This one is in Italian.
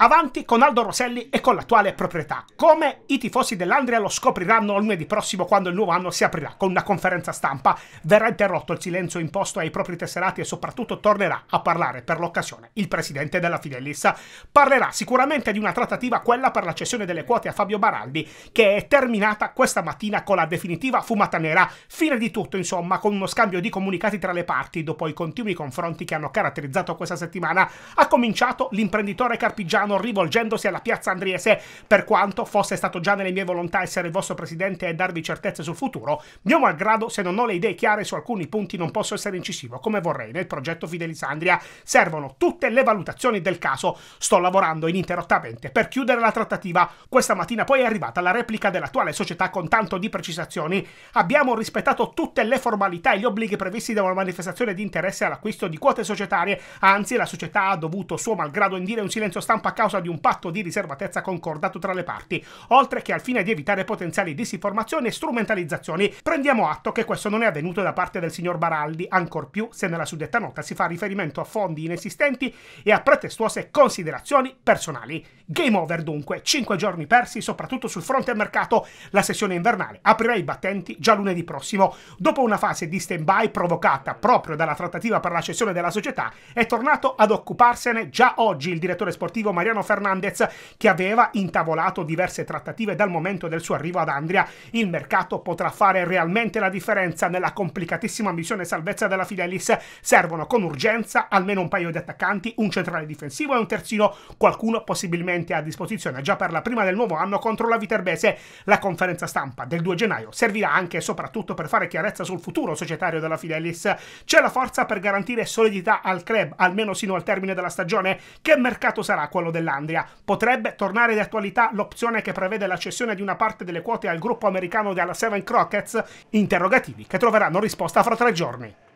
avanti con Aldo Roselli e con l'attuale proprietà. Come i tifosi dell'Andria lo scopriranno lunedì prossimo quando il nuovo anno si aprirà con una conferenza stampa. Verrà interrotto il silenzio imposto ai propri tesserati e soprattutto tornerà a parlare per l'occasione il presidente della Fidelis. Parlerà sicuramente di una trattativa, quella per la cessione delle quote a Fabio Baraldi, che è terminata questa mattina con la definitiva fumata nera. Fine di tutto, insomma, con uno scambio di comunicati tra le parti dopo i continui confronti che hanno caratterizzato questa settimana. Ha cominciato l'imprenditore carpigiano Milano rivolgendosi alla piazza Andriese. Per quanto fosse stato già nelle mie volontà essere il vostro presidente e darvi certezze sul futuro, mio malgrado se non ho le idee chiare su alcuni punti non posso essere incisivo come vorrei nel progetto Fidelisandria. Servono tutte le valutazioni del caso. Sto lavorando ininterrottamente per chiudere la trattativa. Questa mattina poi è arrivata la replica dell'attuale società con tanto di precisazioni. Abbiamo rispettato tutte le formalità e gli obblighi previsti da una manifestazione di interesse all'acquisto di quote societarie, anzi la società ha dovuto suo malgrado indire un silenzio stampa causa di un patto di riservatezza concordato tra le parti, oltre che al fine di evitare potenziali disinformazioni e strumentalizzazioni. Prendiamo atto che questo non è avvenuto da parte del signor Baraldi, ancor più se nella suddetta nota si fa riferimento a fondi inesistenti e a pretestuose considerazioni personali. Game over dunque, 5 giorni persi soprattutto sul fronte mercato. La sessione invernale aprirà i battenti già lunedì prossimo, dopo una fase di stand-by provocata proprio dalla trattativa per la cessione della società, è tornato ad occuparsene già oggi il direttore sportivo Mario Mariano Fernandez che aveva intavolato diverse trattative dal momento del suo arrivo ad Andria. Il mercato potrà fare realmente la differenza nella complicatissima missione salvezza della Fidelis. Servono con urgenza almeno un paio di attaccanti, un centrale difensivo e un terzino, qualcuno possibilmente a disposizione già per la prima del nuovo anno contro la Viterbese. La conferenza stampa del 2 gennaio servirà anche e soprattutto per fare chiarezza sul futuro societario della Fidelis. C'è la forza per garantire solidità al club, almeno sino al termine della stagione? Che mercato sarà quello del dell'Andria. Potrebbe tornare di attualità l'opzione che prevede la cessione di una parte delle quote al gruppo americano della Seven Crockets? Interrogativi che troveranno risposta fra tre giorni.